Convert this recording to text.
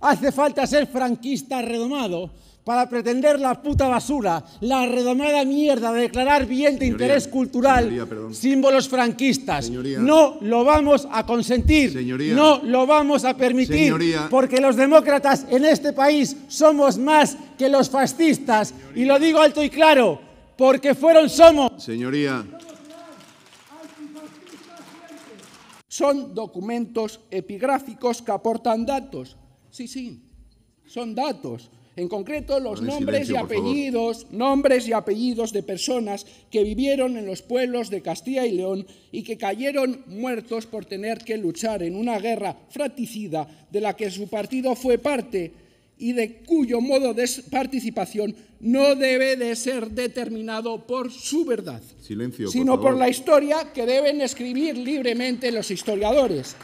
Hace falta ser franquista redomado para pretender la puta basura, la redomada mierda de declarar bien de interés cultural símbolos franquistas. no lo vamos a consentir, no lo vamos a permitir, porque los demócratas en este país somos más que los fascistas, y lo digo alto y claro, porque fueron somos... Señoría... Son documentos epigráficos que aportan datos, Sí, sí, son datos. En concreto, los nombres y apellidos, nombres y apellidos de personas que vivieron en los pueblos de Castilla y León y que cayeron muertos por tener que luchar en una guerra fratricida de la que su partido fue parte y de cuyo modo de participación no debe de ser determinado por su verdad, sino por la historia que deben escribir libremente los historiadores.